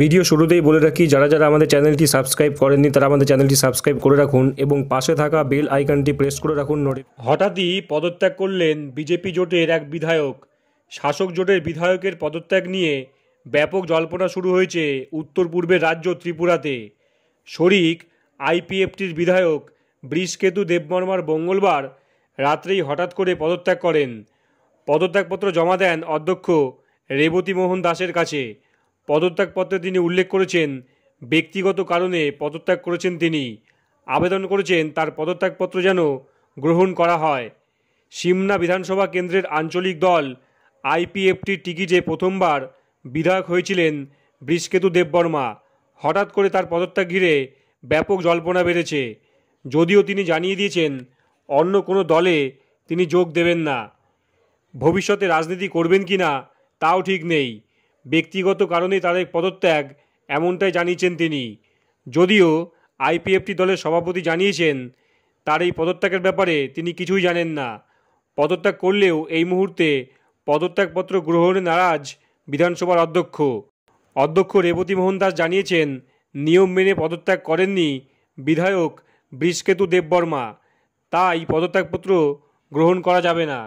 video শুরুতেই বলে রাখি যারা যারা আমাদের চ্যানেলটি সাবস্ক্রাইব করেননি তারা আমাদের চ্যানেলটি সাবস্ক্রাইব করে রাখুন এবং পাশে থাকা বেল আইকনটি প্রেস করে রাখুন হঠাৎই পদত্যাগ করলেন বিজেপি জোটের এক বিধায়ক শাসক জোটের বিধায়কের পদত্যাগ নিয়ে ব্যাপক জল্পনা শুরু হয়েছে উত্তর পূর্বের রাজ্য ত্রিপুরাতে শরিক আইপিএফটির বিধায়ক ব্রিষকেতু দেববর্মার মঙ্গলবার রাত্রেই হঠাৎ করে পদত্যাগ করেন পদত্যাগপত্র জমা দেন অধ্যক্ষ রেবতী মোহন দাসের কাছে পদত্যাগপত্রে তিনি উল্লেখ করেছেন ব্যক্তিগত কারণে পদত্যাগ করেছেন তিনি আবেদন করেছেন তার পদত্যাগপত্র যেন গ্রহণ করা হয় সিমনা বিধানসভা কেন্দ্রের আঞ্চলিক দল আইপিএফটির টিকিটে প্রথমবার বিধায়ক হয়েছিলেন বৃষকেতু দেববর্মা হঠাৎ করে তার পদত্যাগ ঘিরে ব্যাপক জল্পনা বেড়েছে যদিও তিনি জানিয়ে দিয়েছেন অন্য কোনো দলে তিনি যোগ দেবেন না ভবিষ্যতে রাজনীতি করবেন কি না তাও ঠিক নেই ব্যক্তিগত কারণে তাদের পদত্যাগ এমনটাই জানিয়েছেন তিনি যদিও আইপিএফটি দলের সভাপতি জানিয়েছেন তার এই পদত্যাগের ব্যাপারে তিনি কিছুই জানেন না পদত্যাগ করলেও এই মুহূর্তে পদত্যাগপত্র গ্রহণে নারাজ বিধানসভার অধ্যক্ষ অধ্যক্ষ রেবতী মোহন দাস জানিয়েছেন নিয়ম মেনে পদত্যাগ করেননি বিধায়ক বৃষ্কেতু দেববর্মা তাই পদত্যাগপত্র গ্রহণ করা যাবে না